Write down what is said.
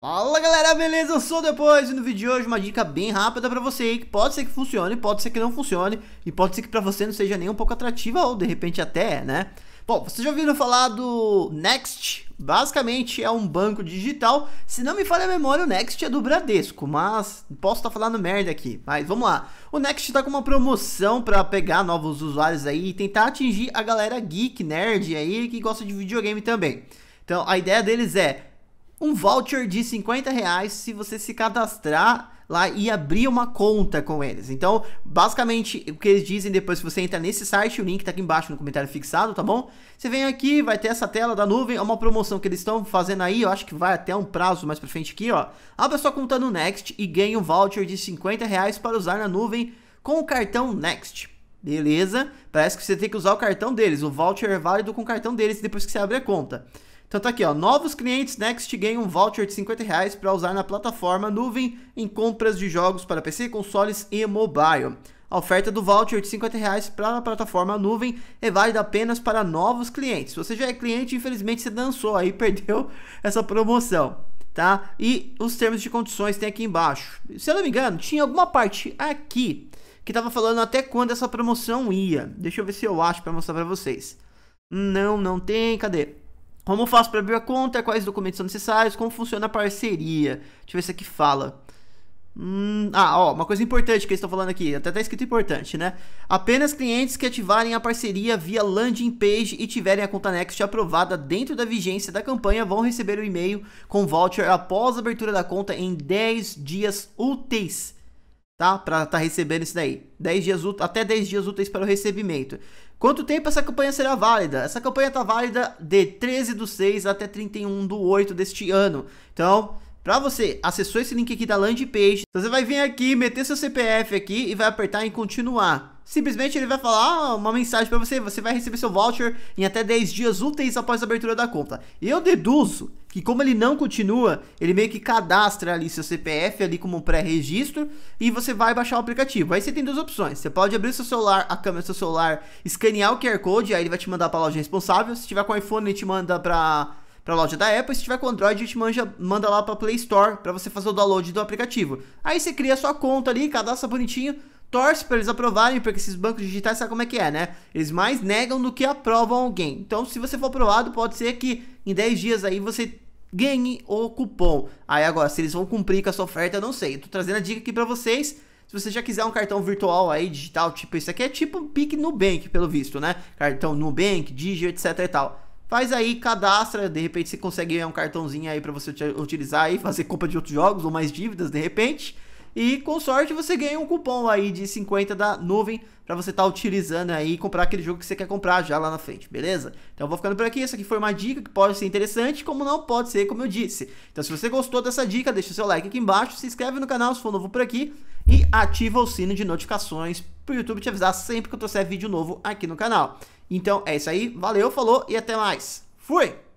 Fala galera, beleza? Eu sou Depois e no vídeo de hoje uma dica bem rápida pra você aí, que pode ser que funcione, pode ser que não funcione e pode ser que pra você não seja nem um pouco atrativa ou de repente até né? Bom, vocês já ouviram falar do Next? Basicamente é um banco digital, se não me falha a memória o Next é do Bradesco, mas posso estar tá falando merda aqui, mas vamos lá. O Next tá com uma promoção pra pegar novos usuários aí e tentar atingir a galera geek, nerd aí que gosta de videogame também. Então a ideia deles é um voucher de 50 reais se você se cadastrar lá e abrir uma conta com eles. Então, basicamente, o que eles dizem depois, se você entrar nesse site, o link tá aqui embaixo no comentário fixado, tá bom? Você vem aqui, vai ter essa tela da nuvem, é uma promoção que eles estão fazendo aí, eu acho que vai até um prazo mais pra frente aqui, ó. Abra sua conta no Next e ganha um voucher de 50 reais para usar na nuvem com o cartão Next. Beleza? Parece que você tem que usar o cartão deles, o voucher é válido com o cartão deles depois que você abre a conta. Então tá aqui, ó. Novos clientes Next ganham um voucher de 50 reais para usar na plataforma nuvem em compras de jogos para PC, consoles e mobile. A oferta do voucher de 50 reais para a plataforma nuvem é válida apenas para novos clientes. Se você já é cliente, infelizmente você dançou aí, perdeu essa promoção. Tá? E os termos de condições tem aqui embaixo. Se eu não me engano, tinha alguma parte aqui que tava falando até quando essa promoção ia. Deixa eu ver se eu acho para mostrar para vocês. Não, não tem. Cadê? Como faço para abrir a conta? Quais documentos são necessários? Como funciona a parceria? Deixa eu ver se aqui fala. Hum, ah, ó, uma coisa importante que eles estão falando aqui, até tá escrito importante, né? Apenas clientes que ativarem a parceria via landing page e tiverem a conta Next aprovada dentro da vigência da campanha vão receber o um e-mail com voucher após a abertura da conta em 10 dias úteis tá? Para estar tá recebendo isso daí. 10 dias até 10 dias úteis para o recebimento. Quanto tempo essa campanha será válida? Essa campanha está válida de 13 do 6 até 31 do 8 deste ano. Então, para você, acessou esse link aqui da landing page, você vai vir aqui, meter seu CPF aqui e vai apertar em continuar simplesmente ele vai falar ah, uma mensagem para você, você vai receber seu voucher em até 10 dias úteis após a abertura da conta. Eu deduzo que como ele não continua, ele meio que cadastra ali seu CPF ali como pré-registro e você vai baixar o aplicativo. Aí você tem duas opções. Você pode abrir seu celular, a câmera do seu celular, escanear o QR Code, aí ele vai te mandar para a loja responsável. Se tiver com iPhone, ele te manda para para a loja da Apple. Se tiver com Android, a gente manja, manda lá para Play Store para você fazer o download do aplicativo. Aí você cria sua conta ali, cadastra bonitinho torce para eles aprovarem, porque esses bancos digitais sabe como é que é, né? Eles mais negam do que aprovam alguém. Então, se você for aprovado, pode ser que em 10 dias aí você ganhe o cupom. Aí agora, se eles vão cumprir com a sua oferta, eu não sei. Eu tô trazendo a dica aqui para vocês. Se você já quiser um cartão virtual aí, digital, tipo isso aqui, é tipo um PIC Nubank, pelo visto, né? Cartão Nubank, Digi, etc e tal. Faz aí, cadastra, de repente você consegue um cartãozinho aí para você utilizar aí, fazer compra de outros jogos ou mais dívidas, de repente e com sorte você ganha um cupom aí de 50 da nuvem para você estar tá utilizando aí e comprar aquele jogo que você quer comprar já lá na frente, beleza? Então eu vou ficando por aqui, essa aqui foi uma dica que pode ser interessante, como não pode ser, como eu disse. Então se você gostou dessa dica, deixa o seu like aqui embaixo, se inscreve no canal se for novo por aqui e ativa o sino de notificações para o YouTube te avisar sempre que eu trouxer vídeo novo aqui no canal. Então é isso aí, valeu, falou e até mais. Fui!